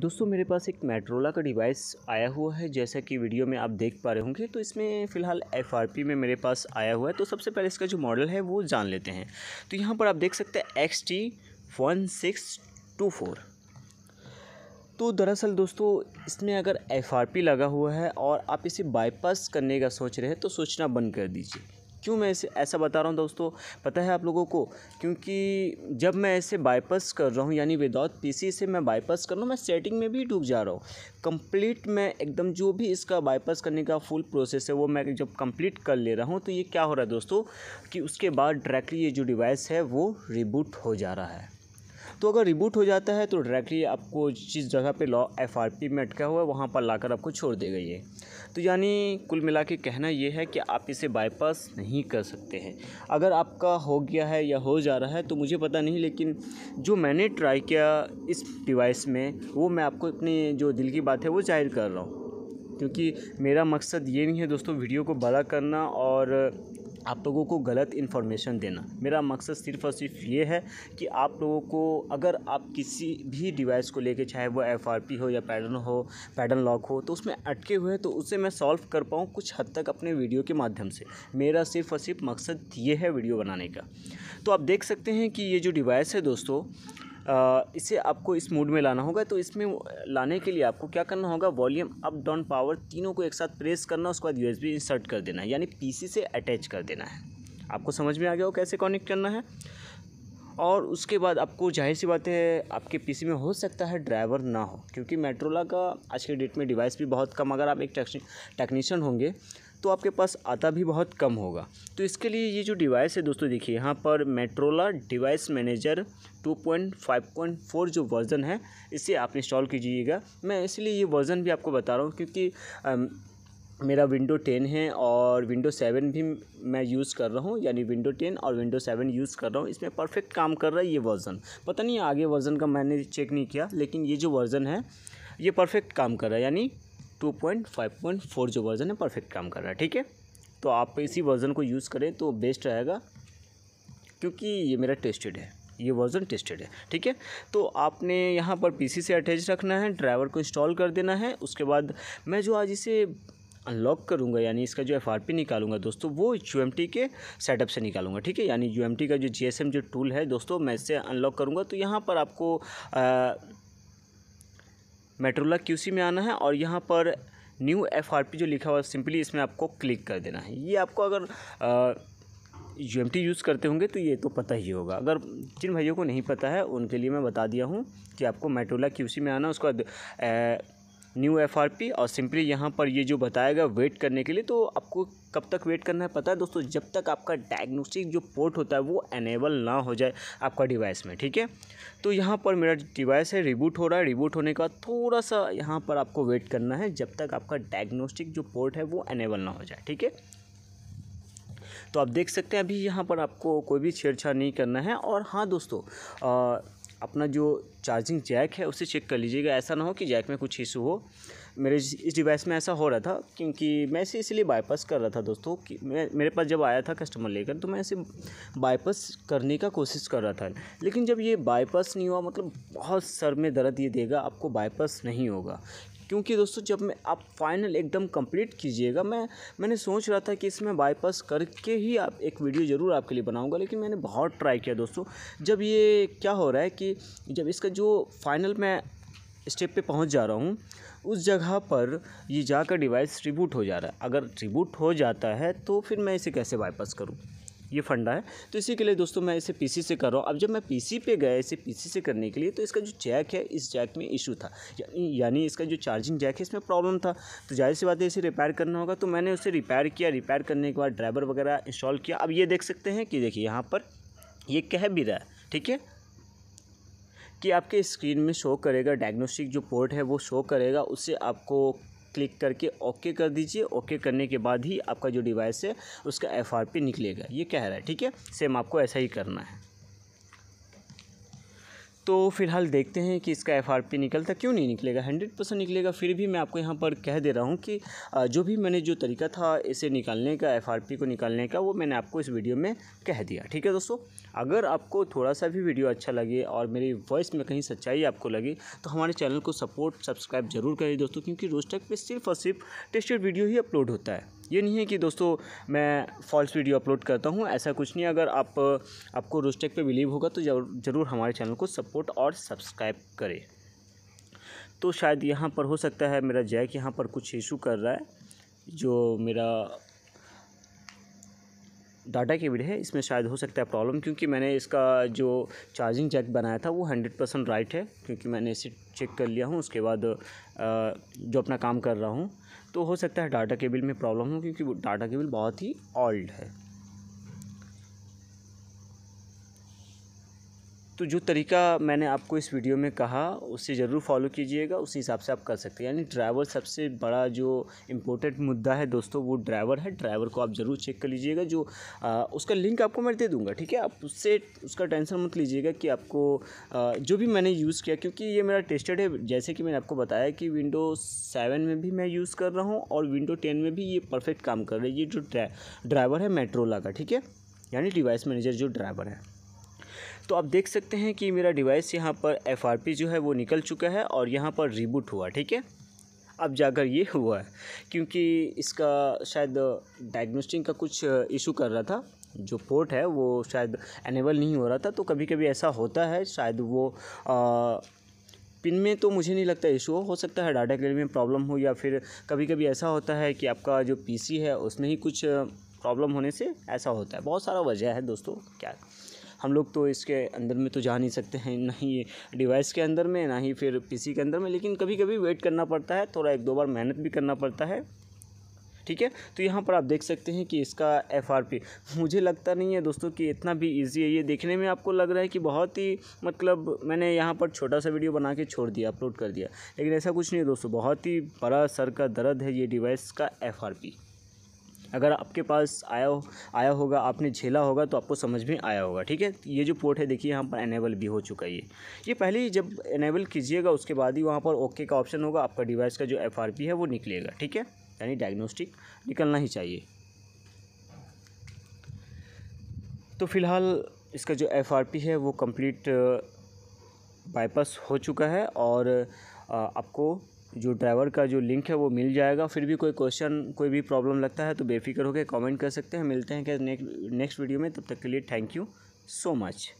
दोस्तों मेरे पास एक मेट्रोला का डिवाइस आया हुआ है जैसा कि वीडियो में आप देख पा रहे होंगे तो इसमें फ़िलहाल एफ में मेरे पास आया हुआ है तो सबसे पहले इसका जो मॉडल है वो जान लेते हैं तो यहाँ पर आप देख सकते हैं X T one six two four तो दरअसल दोस्तों इसमें अगर एफ लगा हुआ है और आप इसे बाईपास करने का सोच रहे हैं तो सोचना बंद कर दीजिए क्यों मैं ऐसे ऐसा बता रहा हूँ दोस्तों पता है आप लोगों को क्योंकि जब मैं ऐसे बाईपास कर रहा हूँ यानी विदाउट पीसी से मैं बाईपास कर रहा हूँ मैं सेटिंग में भी डूब जा रहा हूँ कंप्लीट मैं एकदम जो भी इसका बाईपास करने का फुल प्रोसेस है वो मैं जब कंप्लीट कर ले रहा हूँ तो ये क्या हो रहा है दोस्तों कि उसके बाद डायरेक्टली ये जो डिवाइस है वो रिबूट हो जा रहा है तो अगर रिबूट हो जाता है तो डायरेक्टली आपको जिस जगह पे लॉ एफ आर पी में अटका हुआ है वहाँ पर लाकर आपको छोड़ देगा ये तो यानी कुल मिला के कहना ये है कि आप इसे बाईपास नहीं कर सकते हैं अगर आपका हो गया है या हो जा रहा है तो मुझे पता नहीं लेकिन जो मैंने ट्राई किया इस डिवाइस में वो मैं आपको अपने जो दिल की बात है वो जाहिर कर रहा हूँ क्योंकि मेरा मकसद ये नहीं है दोस्तों वीडियो को बड़ा करना और आप लोगों को गलत इन्फॉर्मेशन देना मेरा मकसद सिर्फ़ और सिर्फ ये है कि आप लोगों को अगर आप किसी भी डिवाइस को लेके चाहे वो एफ हो या पैटर्न हो पैटर्न लॉक हो तो उसमें अटके हुए तो उसे मैं सॉल्व कर पाऊँ कुछ हद तक अपने वीडियो के माध्यम से मेरा सिर्फ़ और सिर्फ मकसद ये है वीडियो बनाने का तो आप देख सकते हैं कि ये जो डिवाइस है दोस्तों इसे आपको इस मूड में लाना होगा तो इसमें लाने के लिए आपको क्या करना होगा वॉल्यूम अप डाउन पावर तीनों को एक साथ प्रेस करना उसके बाद यूएसबी इंसर्ट कर देना है यानी पीसी से अटैच कर देना है आपको समझ में आ गया हो कैसे कनेक्ट करना है और उसके बाद आपको जाहिर सी बात है आपके पीसी में हो सकता है ड्राइवर ना हो क्योंकि मेट्रोला का आज के डेट में डिवाइस भी बहुत कम अगर आप एक टेक्नीशियन होंगे तो आपके पास आता भी बहुत कम होगा तो इसके लिए ये जो डिवाइस है दोस्तों देखिए यहाँ पर मेट्रोला डिवाइस मैनेजर 2.5.4 जो वर्ज़न है इसे आप इंस्टॉल कीजिएगा मैं इसलिए ये वर्ज़न भी आपको बता रहा हूँ क्योंकि आ, मेरा विंडो टेन है और विंडो सेवन भी मैं यूज़ कर रहा हूँ यानी विंडो टेन और विंडो सेवन यूज़ कर रहा हूँ इसमें परफेक्ट काम कर रहा है ये वर्ज़न पता नहीं आगे वर्ज़न का मैंने चेक नहीं किया लेकिन ये जो वर्ज़न है ये परफेक्ट काम कर रहा है यानी two point five point four जो वर्ज़न है परफेक्ट काम कर रहा है ठीक है तो आप इसी वर्ज़न को यूज़ करें तो बेस्ट रहेगा क्योंकि ये मेरा टेस्टेड है ये वर्जन टेस्टेड है ठीक है तो आपने यहाँ पर पीसी से अटैच रखना है ड्राइवर को इंस्टॉल कर देना है उसके बाद मैं जो आज इसे अनलॉक करूँगा यानी इसका जो एफ निकालूंगा दोस्तों वो यू के सेटअप से निकालूंगा ठीक है यानी यू का जो जी जो टूल है दोस्तों मैं इससे अनलॉक करूँगा तो यहाँ पर आपको आ, मेट्रोला क्यूसी में आना है और यहाँ पर न्यू एफ जो लिखा हुआ है सिंपली इसमें आपको क्लिक कर देना है ये आपको अगर यू यूज़ करते होंगे तो ये तो पता ही होगा अगर जिन भाइयों को नहीं पता है उनके लिए मैं बता दिया हूँ कि आपको मेट्रोला क्यूसी में आना उसके बाद न्यू एफआरपी और सिंपली यहाँ पर ये जो बताया गया वेट करने के लिए तो आपको कब तक वेट करना है पता है दोस्तों जब तक आपका डायग्नोस्टिक जो पोर्ट होता है वो एनेबल ना हो जाए आपका डिवाइस में ठीक है तो यहाँ पर मेरा डिवाइस है रिबूट हो रहा है रिबूट होने के बाद थोड़ा सा यहाँ पर आपको वेट करना है जब तक आपका डायग्नोस्टिक जो पोर्ट है वो एनेबल ना हो जाए ठीक है तो आप देख सकते हैं अभी यहाँ पर आपको कोई भी छेड़छाड़ नहीं करना है और हाँ दोस्तों आ, अपना जो चार्जिंग जैक है उसे चेक कर लीजिएगा ऐसा ना हो कि जैक में कुछ इशू हो मेरे इस डिवाइस में ऐसा हो रहा था क्योंकि मैं इसे इसलिए बाईपास कर रहा था दोस्तों कि मैं मेरे पास जब आया था कस्टमर लेकर तो मैं इसे बाईपास करने का कोशिश कर रहा था लेकिन जब ये बाईपास नहीं हुआ मतलब बहुत सर में दर्द ये देगा आपको बाईपास नहीं होगा क्योंकि दोस्तों जब मैं आप फाइनल एकदम कंप्लीट कीजिएगा मैं मैंने सोच रहा था कि इसमें बाईपास करके ही आप एक वीडियो ज़रूर आपके लिए बनाऊंगा लेकिन मैंने बहुत ट्राई किया दोस्तों जब ये क्या हो रहा है कि जब इसका जो फाइनल मैं स्टेप पे पहुंच जा रहा हूँ उस जगह पर ये जाकर डिवाइस रिबूट हो जा रहा है अगर रिबूट हो जाता है तो फिर मैं इसे कैसे बाईपास करूँ ये फंडा है तो इसी के लिए दोस्तों मैं इसे पीसी से कर रहा हूँ अब जब मैं पीसी पे गया इसे पीसी से करने के लिए तो इसका जो जैक है इस जैक में इशू था यानी इसका जो चार्जिंग जैक है इसमें प्रॉब्लम था तो जाहिर सी बात है इसे रिपेयर करना होगा तो मैंने उसे रिपेयर किया रिपेयर करने के बाद ड्राइवर वगैरह इंस्टॉल किया अब ये देख सकते हैं कि देखिए यहाँ पर ये कह भी रहा है ठीक है कि आपके स्क्रीन में शो करेगा डायग्नोस्टिक जो पोर्ट है वो शो करेगा उससे आपको क्लिक करके ओके कर दीजिए ओके करने के बाद ही आपका जो डिवाइस है उसका एफ निकलेगा ये कह रहा है ठीक है सेम आपको ऐसा ही करना है तो फिलहाल देखते हैं कि इसका एफ निकलता क्यों नहीं निकलेगा हंड्रेड परसेंट निकलेगा फिर भी मैं आपको यहाँ पर कह दे रहा हूँ कि जो भी मैंने जो तरीका था इसे निकालने का एफ को निकालने का वो मैंने आपको इस वीडियो में कह दिया ठीक है दोस्तों अगर आपको थोड़ा सा भी वीडियो अच्छा लगे और मेरी वॉइस में कहीं सच्चाई आपको लगे तो हमारे चैनल को सपोर्ट सब्सक्राइब जरूर करें दोस्तों क्योंकि रोज पर सिर्फ और सिर्फ टेस्टेड वीडियो ही अपलोड होता है ये नहीं है कि दोस्तों मैं फॉल्स वीडियो अपलोड करता हूँ ऐसा कुछ नहीं अगर आप आपको रोस्टेक पे बिलीव होगा तो ज़रूर हमारे चैनल को सपोर्ट और सब्सक्राइब करें तो शायद यहाँ पर हो सकता है मेरा जैक यहाँ पर कुछ इशू कर रहा है जो मेरा डाटा केबिल है इसमें शायद हो सकता है प्रॉब्लम क्योंकि मैंने इसका जो चार्जिंग जैक बनाया था वो हंड्रेड परसेंट राइट है क्योंकि मैंने इसे चेक कर लिया हूँ उसके बाद जो अपना काम कर रहा हूँ तो हो सकता है डाटा केबल में प्रॉब्लम हो क्योंकि वो डाटा केबल बहुत ही ओल्ड है तो जो तरीका मैंने आपको इस वीडियो में कहा उसे ज़रूर फॉलो कीजिएगा उसी हिसाब से आप कर सकते हैं यानी ड्राइवर सबसे बड़ा जो इम्पोर्टेंट मुद्दा है दोस्तों वो ड्राइवर है ड्राइवर को आप ज़रूर चेक कर लीजिएगा जो आ, उसका लिंक आपको मैं दे दूँगा ठीक है आप उससे उसका टेंशन मत लीजिएगा कि आपको आ, जो भी मैंने यूज़ किया क्योंकि ये मेरा टेस्टेड है जैसे कि मैंने आपको बताया कि विंडो सेवन में भी मैं यूज़ कर रहा हूँ और विंडो टेन में भी ये परफेक्ट काम कर रही है ये जो ड्राइवर है मेट्रोला का ठीक है यानी डिवाइस मैनेजर जो ड्राइवर है तो आप देख सकते हैं कि मेरा डिवाइस यहाँ पर एफ जो है वो निकल चुका है और यहाँ पर रिबूट हुआ ठीक है अब जाकर ये हुआ है क्योंकि इसका शायद डायग्नोस्टिंग का कुछ इशू कर रहा था जो पोर्ट है वो शायद एनेबल नहीं हो रहा था तो कभी कभी ऐसा होता है शायद वो आ, पिन में तो मुझे नहीं लगता इशू हो सकता है डाटा क्लियर में प्रॉब्लम हो या फिर कभी कभी ऐसा होता है कि आपका जो पीसी है उसमें ही कुछ प्रॉब्लम होने से ऐसा होता है बहुत सारा वजह है दोस्तों क्या हम लोग तो इसके अंदर में तो जा नहीं सकते हैं ना ही डिवाइस के अंदर में ना ही फिर पीसी के अंदर में लेकिन कभी कभी वेट करना पड़ता है थोड़ा एक दो बार मेहनत भी करना पड़ता है ठीक है तो यहाँ पर आप देख सकते हैं कि इसका एफ आर पी मुझे लगता नहीं है दोस्तों कि इतना भी इजी है ये देखने में आपको लग रहा है कि बहुत ही मतलब मैंने यहाँ पर छोटा सा वीडियो बना के छोड़ दिया अपलोड कर दिया लेकिन ऐसा कुछ नहीं है दोस्तों बहुत ही बड़ा सर का दर्द है ये डिवाइस का एफ आर पी अगर आपके पास आया हो आया होगा आपने झेला होगा तो आपको समझ में आया होगा ठीक है ये जो पोर्ट है देखिए यहाँ पर एनेबल भी हो चुका है ये ये पहले ही जब एनेबल कीजिएगा उसके बाद ही वहाँ पर ओके का ऑप्शन होगा आपका डिवाइस का जो एफ है वो निकलेगा ठीक है यानी डायग्नोस्टिक निकलना ही चाहिए तो फिलहाल इसका जो एफ है वो कम्प्लीट बाईपास uh, हो चुका है और uh, आपको जो ड्राइवर का जो लिंक है वो मिल जाएगा फिर भी कोई क्वेश्चन कोई भी प्रॉब्लम लगता है तो बेफिक्र होकर कमेंट कर सकते हैं मिलते हैं क्या नेक्स्ट वीडियो में तब तक के लिए थैंक यू सो मच